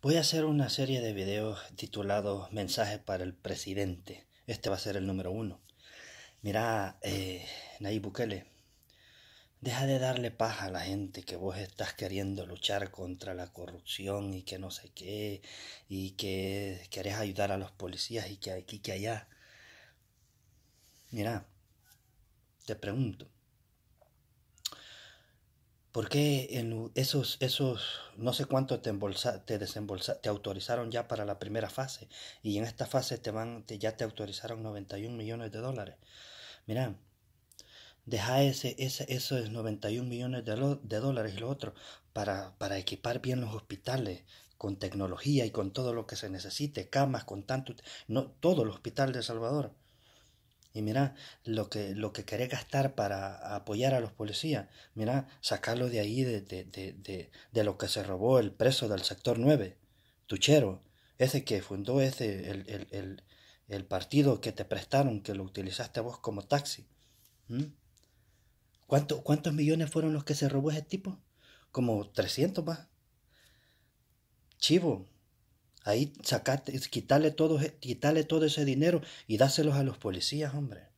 Voy a hacer una serie de videos titulados Mensajes para el presidente. Este va a ser el número uno. Mira, eh, Nayib Bukele, deja de darle paz a la gente que vos estás queriendo luchar contra la corrupción y que no sé qué, y que querés ayudar a los policías y que aquí, que allá. Mira, te pregunto, ¿Por qué en esos, esos no sé cuánto te, te, autorizaron ya para la primera fase? Y en esta fase te van, te, ya te autorizaron 91 millones de dólares. Mira, deja ese, ese, esos 91 millones de, de dólares y lo otro para, para equipar bien los hospitales, con tecnología y con todo lo que se necesite, camas, con tanto, no, todo el hospital de El Salvador y mira lo que, lo que querés gastar para apoyar a los policías, mira, sacarlo de ahí de, lo que se robó el preso del sector 9, Tuchero, ese que fundó ese, el, partido que te prestaron, que lo utilizaste vos como taxi. ¿Mm? ¿Cuántos millones fueron los que se robó ese tipo? Como 300 más. Chivo, Ahí sacate, quitarle todo, e, todo ese dinero y dáselos a los policías, hombre.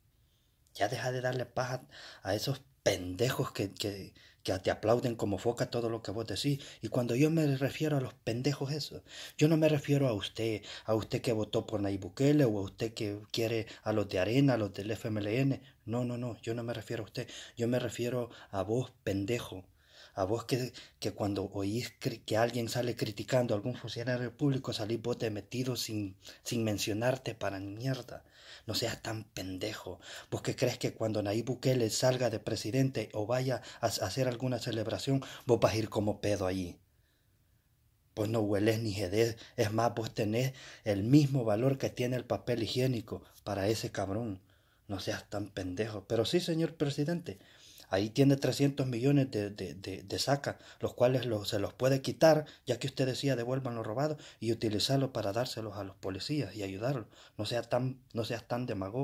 Ya deja de darle paja a esos pendejos que, que, te aplauden como foca todo lo que vos decís. Y cuando yo me refiero a los pendejos esos, yo no me refiero a usted, a usted que votó por Nayib Bukele o a usted que quiere a los de Arena, a los del FMLN. No, no, no, yo no me refiero a usted. Yo me refiero a vos, pendejo, a vos que, cuando oís que alguien sale criticando a algún funcionario público, salís vos te metido sin, mencionarte para mierda. No seas tan pendejo. ¿Vos que crees que cuando Nayib Bukele salga de presidente o vaya a hacer alguna celebración, vos vas a ir como pedo allí? pues no hueles ni jedés, es más, vos tenés el mismo valor que tiene el papel higiénico para ese cabrón. No seas tan pendejo. Pero sí, señor presidente, Ahí tiene 300 millones de, de, de, saca, los cuales se los puede quitar, ya que usted decía devuelvan lo robado y utilizarlo para dárselos a los policías y ayudarlos. No sea tan, no seas tan demagogo.